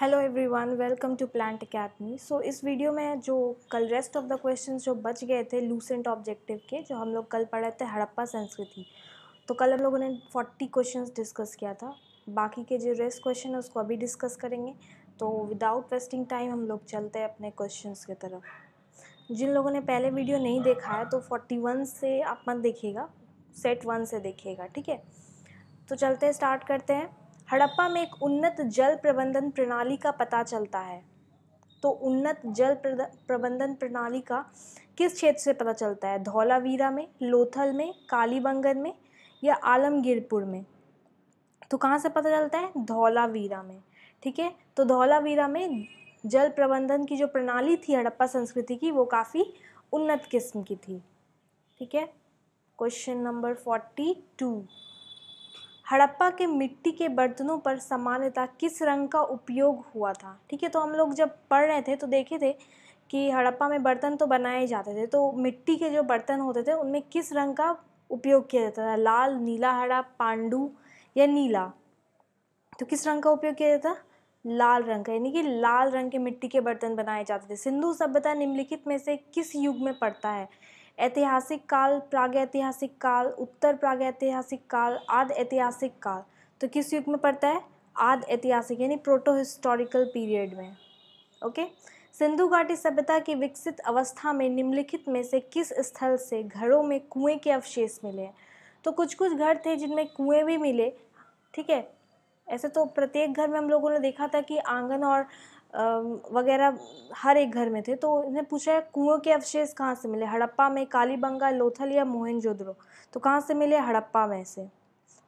hello everyone welcome to Plant Academy so इस वीडियो में जो कल रेस्ट ऑफ द क्वेश्चंस जो बच गए थे लूसेंट ऑब्जेक्टिव के जो हम लोग कल पढ़े थे हड़प्पा संस्कृति तो कल हम लोगों ने फोर्टी क्वेश्चंस डिस्कस किया था बाकी के जो रेस्ट क्वेश्चन है उसको अभी डिस्कस करेंगे तो विदाउट वेस्टिंग टाइम हम लोग चलते हैं अपने क्वेश्चन की तरफ जिन लोगों ने पहले वीडियो नहीं देखा है तो फोर्टी वन से आप मत देखिएगा सेट वन से देखिएगा ठीक है तो चलते हैं स्टार्ट करते हैं हड़प्पा में एक उन्नत जल प्रबंधन प्रणाली का पता चलता है तो उन्नत जल प्रबंधन प्रणाली का किस क्षेत्र से पता चलता है धौलावीरा में लोथल में कालीबंगन में या आलमगीरपुर में तो कहाँ से पता चलता है धौलावीरा में ठीक है तो धौलावीरा में जल प्रबंधन की जो प्रणाली थी हड़प्पा संस्कृति की वो काफ़ी उन्नत किस्म की थी ठीक है question number forty two Harappa के मिट्टी के बर्तनों पर सामान्यतः किस रंग का उपयोग हुआ था ठीक है तो हम लोग जब पढ़ रहे थे तो देखे थे कि हड़प्पा में बर्तन तो बनाए जाते थे तो मिट्टी के जो बर्तन होते थे उनमें किस रंग का उपयोग किया जाता था लाल नीला हरा पांडू या नीला तो किस रंग का उपयोग किया जाता लाल रंग का यानी कि लाल रंग के मिट्टी के बर्तन बनाए जाते थे सिंधु सभ्यता निम्नलिखित में से किस युग में पड़ता है ऐतिहासिक काल प्रागैतिहासिक काल उत्तर प्रागैतिहासिक काल आद ऐतिहासिक काल तो किस युग में पड़ता है आद ऐतिहासिक यानी प्रोटो हिस्टोरिकल पीरियड में ओके सिंधु घाटी सभ्यता की विकसित अवस्था में निम्नलिखित में से किस स्थल से घरों में कुएं के अवशेष मिले हैं तो कुछ कुछ घर थे जिनमें कुएं भी मिले ठीक है ऐसे तो प्रत्येक घर में हम लोगों ने देखा था कि आंगन और वगैरह हर एक घर में थे तो उन्हें पूछा है कुओं के अवशेष कहाँ से मिले हड़प्पा में कालीबंगा लोथल या मोहनजोद्रो तो कहाँ से मिले हड़प्पा में से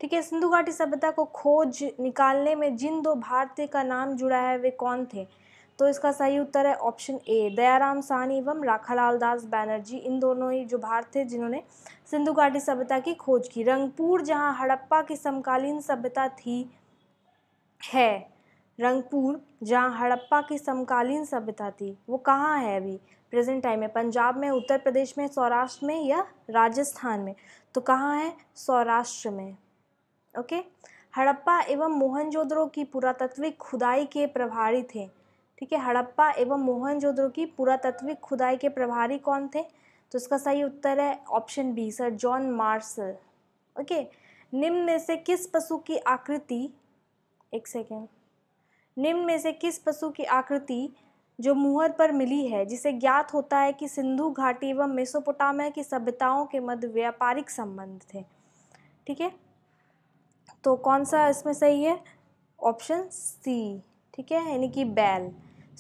ठीक है सिंधु घाटी सभ्यता को खोज निकालने में जिन दो भारतीय का नाम जुड़ा है वे कौन थे तो इसका सही उत्तर है ऑप्शन ए दयाराम साहनी एवं राखालाल दास बैनर्जी इन दोनों ही जो भारत थे जिन्होंने सिंधु घाटी सभ्यता की खोज की रंगपुर जहाँ हड़प्पा की समकालीन सभ्यता थी है रंगपुर जहाँ हड़प्पा की समकालीन सभ्यता थी वो कहाँ है अभी प्रेजेंट टाइम में पंजाब में उत्तर प्रदेश में सौराष्ट्र में या राजस्थान में तो कहाँ है सौराष्ट्र में ओके हड़प्पा एवं मोहनजोदड़ो की पुरातत्विक खुदाई के प्रभारी थे ठीक है हड़प्पा एवं मोहनजोदड़ो की पुरातत्विक खुदाई के प्रभारी कौन थे तो इसका सही उत्तर है option B sir John Marshall okay निम्न में से किस पशु की आकृति एक सेकेंड निम्न में से किस पशु की आकृति जो मुहर पर मिली है जिसे ज्ञात होता है कि सिंधु घाटी एवं मेसोपोटामिया की सभ्यताओं के मध्य व्यापारिक संबंध थे ठीक है तो कौन सा इसमें सही है ऑप्शन सी ठीक है यानी कि बैल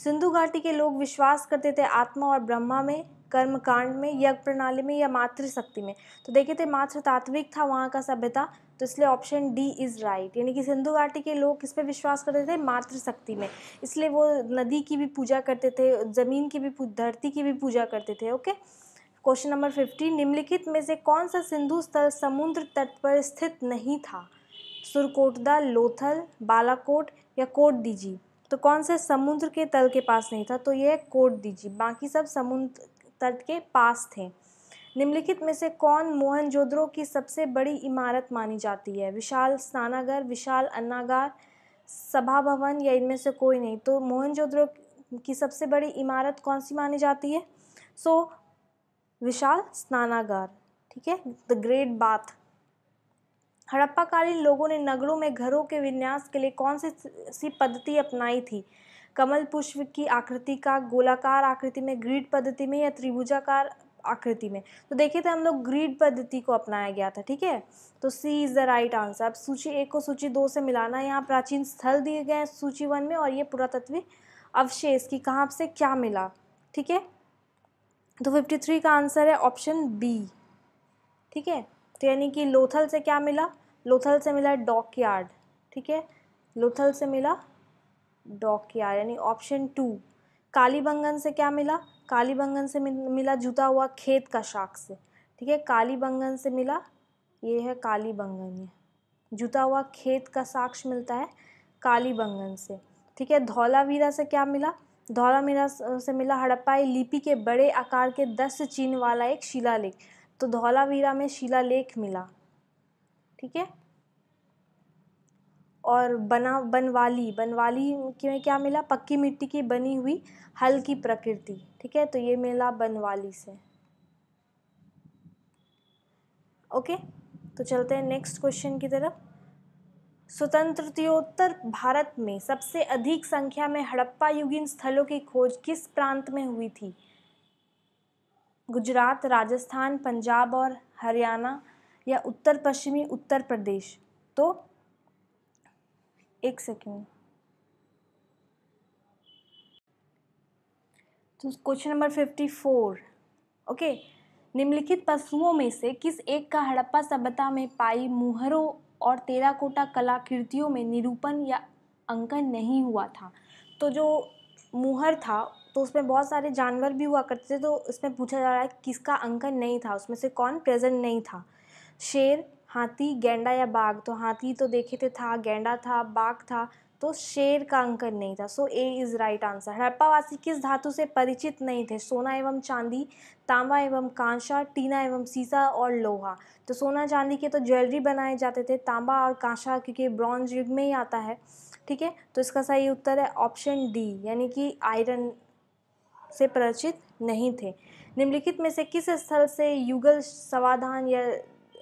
सिंधु घाटी के लोग विश्वास करते थे आत्मा और ब्रह्मा में कर्म कांड में यज्ञ प्रणाली में या मातृशक्ति में तो देखे थे मात्र तात्विक था वहाँ का सभ्यता तो इसलिए ऑप्शन डी इज़ राइट यानी कि सिंधु घाटी के लोग किस पे विश्वास करते थे मातृशक्ति में इसलिए वो नदी की भी पूजा करते थे ज़मीन की भी धरती की भी पूजा करते थे ओके क्वेश्चन नंबर फिफ्टीन निम्नलिखित में से कौन सा सिंधु स्थल समुद्र तट पर स्थित नहीं था सुरकोटदा लोथल बालाकोट या कोट दीजी तो कौन से समुद्र के तल के पास नहीं था तो यह कोट दीजी बाकी सब समुद्र तट के पास थे निम्नलिखित में से कौन मोहनजोद्रो की सबसे बड़ी इमारत मानी जाती है विशाल स्नानागर विशाल अन्नागार सभा भवन या इनमें से कोई नहीं तो मोहनजोदड़ो की सबसे बड़ी इमारत कौन सी मानी जाती है सो so, विशाल स्नानागार ठीक है द ग्रेट बाथ हड़प्पाकालीन लोगों ने नगरों में घरों के विन्यास के लिए कौन सी सी पद्धति अपनाई थी कमल पुष्प की आकृति का गोलाकार आकृति में ग्रीड पद्धति में या त्रिभुजाकार आकृति में तो देखिए थे तो हम लोग ग्रीड पद्धति को अपनाया गया था ठीक है तो C is the right answer अब सूची एक को सूची दो से मिलाना यहाँ प्राचीन स्थल दिए गए सूची वन में और ये पुरातत्वीय अवशेष की कहाँ से क्या मिला ठीक है तो फिफ्टी थ्री का आंसर है ऑप्शन बी ठीक है तो यानी कि लोथल से क्या मिला लोथल से मिला डॉक यार्ड ठीक है लोथल से मिला डॉक यार्ड यानी ऑप्शन टू कालीबंगन से क्या मिला कालीबंगन से से मिला जुता हुआ खेत का शाख से ठीक है कालीबंगन से मिला ये है कालीबंगन ये जुता हुआ खेत का साक्ष मिलता है कालीबंगन से ठीक है धौलावीरा से क्या मिला धौलावीरा से मिला हड़प्पाई लिपि के बड़े आकार के दस चिन्ह वाला एक शिलालेख तो धौलावीरा में शिलालेख मिला ठीक है और बना बनवाली बनवाली में क्या मिला पक्की मिट्टी की बनी हुई हल्की प्रकृति ठीक है तो ये मिला बनवाली से ओके तो चलते हैं नेक्स्ट क्वेश्चन की तरफ स्वतंत्रतोत्तर भारत में सबसे अधिक संख्या में हड़प्पा युगीन स्थलों की खोज किस प्रांत में हुई थी गुजरात राजस्थान पंजाब और हरियाणा या उत्तर पश्चिमी उत्तर प्रदेश तो एक सेकेंड तो question number fifty four okay निम्नलिखित पशुओं में से किस एक का हड़प्पा सभ्यता में पाई मुहरों और तेराकोटा कलाकृतियों में निरूपण या अंकन नहीं हुआ था तो जो मुहर था तो उसमें बहुत सारे जानवर भी हुआ करते थे तो उसमें पूछा जा रहा है किसका अंकन नहीं था उसमें से कौन प्रेजेंट नहीं था शेर हाथी गेंडा या बाघ तो हाथी तो देखे थे था गेंडा था बाघ था तो शेर का अंकन नहीं था so A is right answer हड़प्पावासी किस धातु से परिचित नहीं थे सोना एवं चांदी तांबा एवं कांसा टीना एवं सीसा और लोहा तो सोना चांदी के तो ज्वेलरी बनाए जाते थे तांबा और कांसा क्योंकि ब्रॉन्ज युग में ही आता है ठीक है तो इसका सही उत्तर है ऑप्शन डी यानी कि आयरन से परिचित नहीं थे निम्नलिखित में से किस स्थल से युगल समाधान या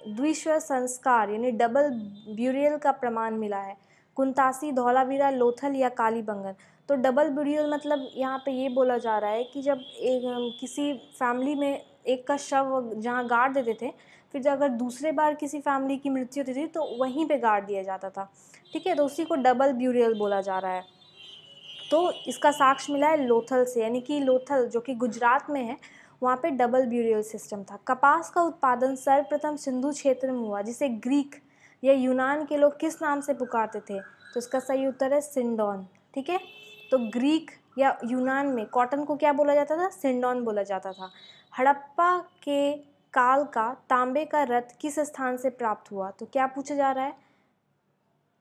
द्विश्व संस्कार यानी डबल ब्यूरियल का प्रमाण मिला है कुंतासी धौलावीरा लोथल या काली बंगन तो डबल ब्यूरियल मतलब यहाँ पे ये बोला जा रहा है कि जब एक किसी फैमिली में एक का शव जहाँ गाड़ देते थे फिर अगर दूसरे बार किसी फैमिली की मृत्यु होती थी तो वहीं पे गाड़ दिया जाता था ठीक है तो उसी को डबल ब्यूरियल बोला जा रहा है तो इसका साक्ष्य मिला है लोथल से यानी कि लोथल जो कि गुजरात में है वहाँ पे डबल ब्यूरियल सिस्टम था कपास का उत्पादन सर्वप्रथम सिंधु क्षेत्र में हुआ जिसे ग्रीक या यूनान के लोग किस नाम से पुकारते थे तो इसका सही उत्तर है सिंडॉन ठीक है तो ग्रीक या यूनान में कॉटन को क्या बोला जाता था सिंडॉन बोला जाता था हड़प्पा के काल का तांबे का रथ किस स्थान से प्राप्त हुआ तो क्या पूछा जा रहा है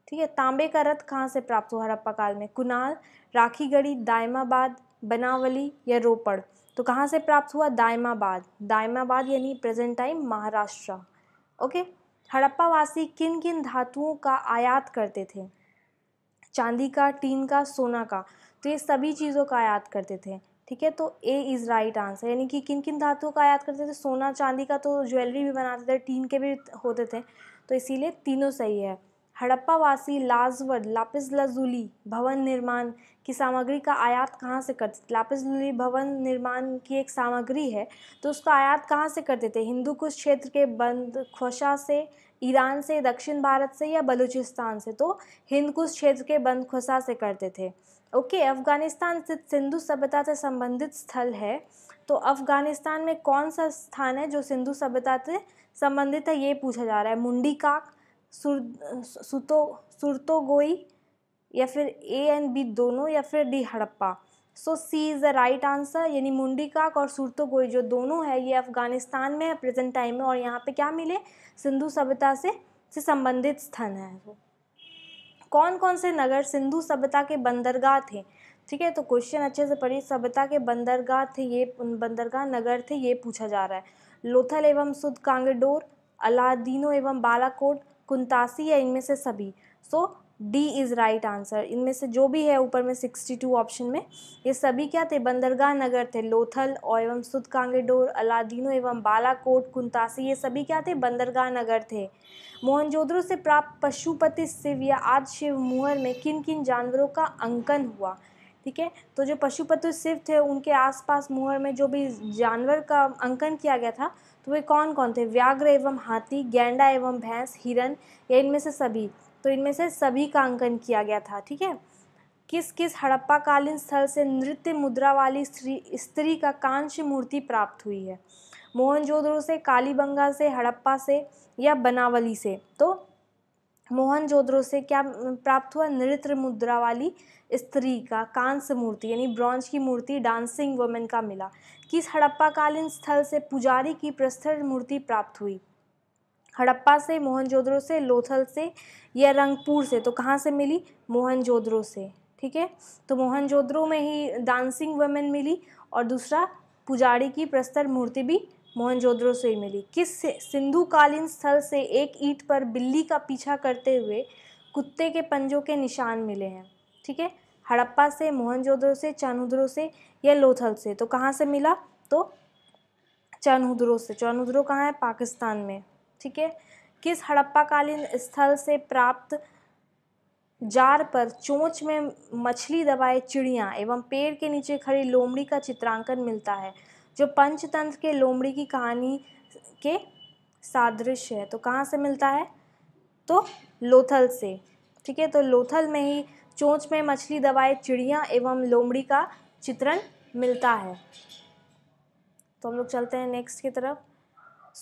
ठीक है तांबे का रथ कहाँ से प्राप्त हुआ हड़प्पा काल में कुनाल राखीगढ़ी दायमाबाद बनावली या रोपड़ तो कहाँ से प्राप्त हुआ दायमाबाद दायमाबाद यानी प्रेजेंट टाइम महाराष्ट्र ओके हड़प्पावासी किन किन धातुओं का आयात करते थे चांदी का टीन का सोना का तो ये सभी चीज़ों का आयात करते थे ठीक है तो ए इज़ राइट आंसर यानी कि किन किन धातुओं का आयात करते थे सोना चांदी का तो ज्वेलरी भी बनाते थे टीन के भी होते थे तो इसीलिए तीनों सही है हड़प्पावासी लाजवर लापिस लजुली भवन निर्माण की सामग्री का आयात कहाँ से करते लापिस लजुली भवन निर्माण की एक सामग्री है तो उसका आयात कहाँ से करते थे हिंदू कुश क्षेत्र के बंद खोशा से ईरान से दक्षिण भारत से या बलूचिस्तान से तो हिंद कुश क्षेत्र के बंद खोशा से करते थे ओके अफगानिस्तान स्थित सिंधु सभ्यता से संबंधित स्थल है तो अफगानिस्तान में कौन सा स्थान है जो सिंधु सभ्यता से संबंधित है ये पूछा जा रहा है मुंडी काक सुर सुतो सुरतोगोई या फिर ए एंड बी दोनों या फिर D Harappa so C is the right answer यानी मुंडी काक और सुरतोगोई जो दोनों है ये अफ़गानिस्तान में है प्रेजेंट टाइम में और यहाँ पे क्या मिले सिंधु सभ्यता से से संबंधित स्थान है वो कौन कौन से नगर सिंधु सभ्यता के बंदरगाह थे ठीक है तो क्वेश्चन अच्छे से पढ़िए सभ्यता के बंदरगाह थे ये बंदरगाह नगर थे ये पूछा जा रहा है लोथल एवं सुद कांगडोर अलादीनो एवं बालाकोट कुंतासी या इनमें से सभी so D is right answer इनमें से जो भी है ऊपर में सिक्सटी टू ऑप्शन में ये सभी क्या थे बंदरगाह नगर थे लोथल और एवं सुद कांगेडोर अलादीनो एवं बालाकोट कुंतासी ये सभी क्या थे बंदरगाह नगर थे मोहनजोद्रो से प्राप्त पशुपति शिव या आदि शिव मुहर में किन किन जानवरों का अंकन हुआ ठीक है तो जो पशुपति शिव थे उनके आसपास मुहर में जो भी जानवर का अंकन किया गया था तो वे कौन कौन थे व्याघ्र एवं हाथी गैंडा एवं भैंस हिरन या इनमें से सभी तो इनमें से सभी का अंकन किया गया था ठीक है किस किस हड़प्पा कालीन स्थल से नृत्य मुद्रा वाली स्त्री स्त्री का कांस्य मूर्ति प्राप्त हुई है मोहनजोदड़ो से कालीबंगा से हड़प्पा से या बनावली से तो मोहनजोदड़ो से क्या प्राप्त हुआ नृत्य मुद्रा वाली स्त्री का कांस्य मूर्ति यानी ब्रॉन्ज की मूर्ति डांसिंग वुमेन का मिला किस हड़प्पाकालीन स्थल से पुजारी की प्रस्थर मूर्ति प्राप्त हुई हड़प्पा से मोहनजोदड़ो से लोथल से या रंगपुर से तो कहाँ से मिली मोहनजोदड़ो से ठीक है तो मोहनजोदड़ो में ही डांसिंग वुमेन मिली और दूसरा पुजारी की प्रस्तर मूर्ति भी मोहनजोद्रो से ही मिली किस सिंधु कालीन स्थल से एक ईंट पर बिल्ली का पीछा करते हुए कुत्ते के पंजों के निशान मिले हैं ठीक है हड़प्पा से मोहनजोद्रो से चानुद्रो से या लोथल से तो कहाँ से मिला तो चानुद्रो से चानुद्रो कहाँ है पाकिस्तान में ठीक है किस हड़प्पा कालीन स्थल से प्राप्त जार पर चोंच में मछली दबाए चिड़िया एवं पेड़ के नीचे खड़ी लोमड़ी का चित्रांकन मिलता है जो पंचतंत्र के लोमड़ी की कहानी के सादृश्य है तो कहाँ से मिलता है तो लोथल से ठीक है तो लोथल में ही चोंच में मछली दवाए चिड़िया एवं लोमड़ी का चित्रण मिलता है तो हम लोग चलते हैं नेक्स्ट की तरफ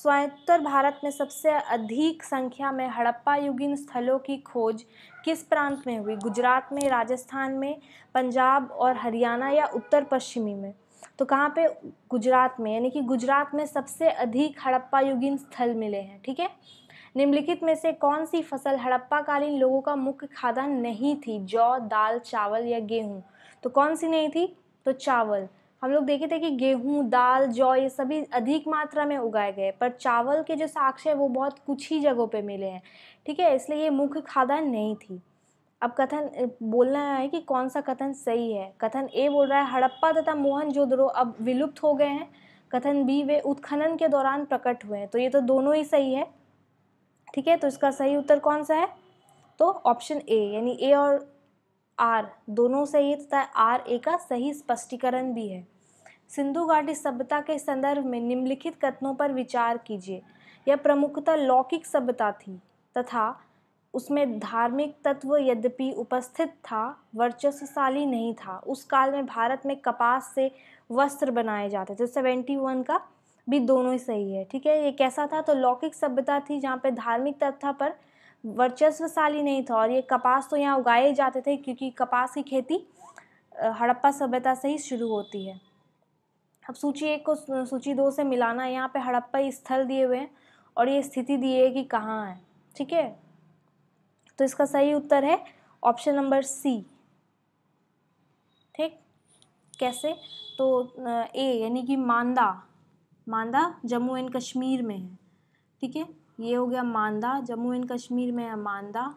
स्वायत्तर भारत में सबसे अधिक संख्या में हड़प्पा युगीन स्थलों की खोज किस प्रांत में हुई गुजरात में राजस्थान में पंजाब और हरियाणा या उत्तर पश्चिमी में तो कहाँ पे गुजरात में यानी कि गुजरात में सबसे अधिक हड़प्पा युगीन स्थल मिले हैं ठीक है निम्नलिखित में से कौन सी फसल हड़प्पाकालीन लोगों का मुख्य खाद्यान्न नहीं थी जौ दाल चावल या गेहूँ तो कौन सी नहीं थी तो चावल हम लोग देखे थे कि गेहूँ दाल जौ ये सभी अधिक मात्रा में उगाए गए पर चावल के जो साक्ष्य है वो बहुत कुछ ही जगहों पे मिले हैं ठीक है इसलिए ये मुख्य खादान नहीं थी अब कथन बोलना है कि कौन सा कथन सही है कथन ए बोल रहा है हड़प्पा तथा मोहन जोधरो अब विलुप्त हो गए हैं कथन बी वे उत्खनन के दौरान प्रकट हुए हैं तो ये तो दोनों ही सही है ठीक है तो इसका सही उत्तर कौन सा है तो ऑप्शन ए यानी ए और आर दोनों सही है तथा आर ए का सही स्पष्टीकरण भी है सिंधु घाटी सभ्यता के संदर्भ में निम्नलिखित कथनों पर विचार कीजिए यह प्रमुखतः लौकिक सभ्यता थी तथा उसमें धार्मिक तत्व यद्यपि उपस्थित था वर्चस्वशाली नहीं था उस काल में भारत में कपास से वस्त्र बनाए जाते थे सेवेंटी वन का भी दोनों ही सही है ठीक है ये कैसा था तो लौकिक सभ्यता थी जहाँ पे धार्मिक तत्व था पर वर्चस्वशाली नहीं था और ये कपास तो यहाँ उगाए जाते थे क्योंकि कपास की खेती हड़प्पा सभ्यता से ही शुरू होती है अब सूची एक को सूची दो से मिलाना है यहाँ पे हड़प्पा स्थल दिए हुए हैं और ये स्थिति दी है कि कहाँ है ठीक है तो इसका सही उत्तर है ऑप्शन नंबर सी ठीक कैसे तो ए यानी कि मांदा मांदा जम्मू एंड कश्मीर में है ठीक है ये हो गया मांदा जम्मू एंड कश्मीर में है मांदा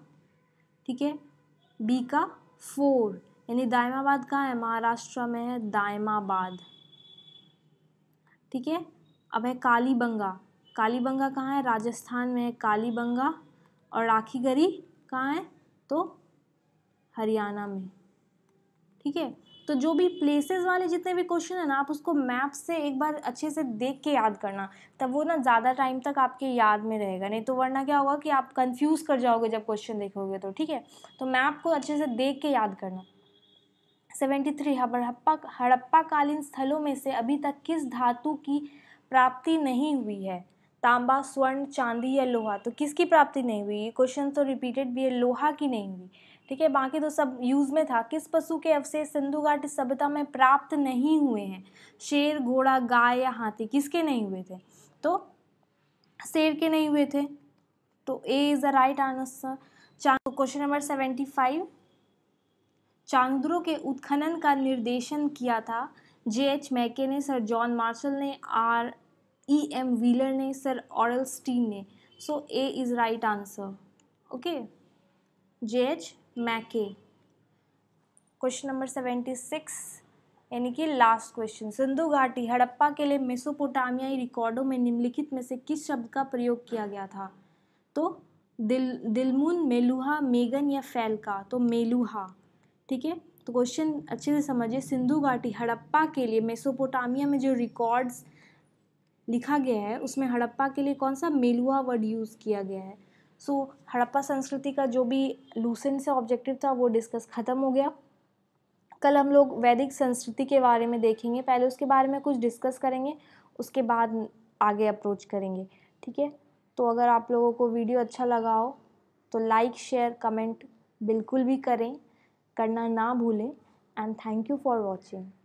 ठीक है बी का फोर यानी दायमाबाद कहाँ है महाराष्ट्र में है दायमाबाद ठीक है अब है कालीबंगा कालीबंगा कहाँ है राजस्थान में है कालीबंगा और राखीगरी कहाँ है तो हरियाणा में ठीक है तो जो भी प्लेसेस वाले जितने भी क्वेश्चन हैं ना आप उसको मैप से एक बार अच्छे से देख के याद करना तब वो ना ज़्यादा टाइम तक आपके याद में रहेगा नहीं तो वरना क्या होगा कि आप कंफ्यूज कर जाओगे जब क्वेश्चन देखोगे तो ठीक है तो मैप को अच्छे से देख के याद करना सेवेंटी थ्री हड़प्पा हड़प्पाकालीन स्थलों में से अभी तक किस धातु की प्राप्ति नहीं हुई है तांबा स्वर्ण चांदी या लोहा तो किसकी प्राप्ति नहीं हुई ये क्वेश्चन तो रिपीटेड भी है लोहा की नहीं हुई ठीक है बाकी तो सब यूज़ में था किस पशु के अवशेष सिंधु घाटी सभ्यता में प्राप्त नहीं हुए हैं शेर घोड़ा गाय या हाथी किसके नहीं हुए थे तो शेर के नहीं हुए थे तो A is the right answer चांद क्वेश्चन नंबर सेवेंटी फाइव चांदुरों के उत्खनन का निर्देशन किया था जे एच मैके ने सर जॉन मार्शल ने आर ई एम व्हीलर ने सर ऑरल स्टीन ने so A is right answer okay J H Mackay question number seventy six यानी कि लास्ट क्वेश्चन सिंधु घाटी हड़प्पा के लिए मेसोपोटामियाई रिकॉर्डों में निम्नलिखित में से किस शब्द का प्रयोग किया गया था तो दिल दिलमुन मेलुहा मेगन या फैल का तो मेलुहा ठीक है तो क्वेश्चन अच्छे से समझिए सिंधु घाटी हड़प्पा के लिए मेसोपोटामिया में जो रिकॉर्ड्स लिखा गया है उसमें हड़प्पा के लिए कौन सा मेलुआ वर्ड यूज़ किया गया है सो so, हड़प्पा संस्कृति का जो भी लूसेंट से ऑब्जेक्टिव था वो डिस्कस ख़त्म हो गया कल हम लोग वैदिक संस्कृति के बारे में देखेंगे पहले उसके बारे में कुछ डिस्कस करेंगे उसके बाद आगे अप्रोच करेंगे ठीक है तो अगर आप लोगों को वीडियो अच्छा लगा हो तो लाइक शेयर कमेंट बिल्कुल भी करें करना ना भूलें and thank you for watching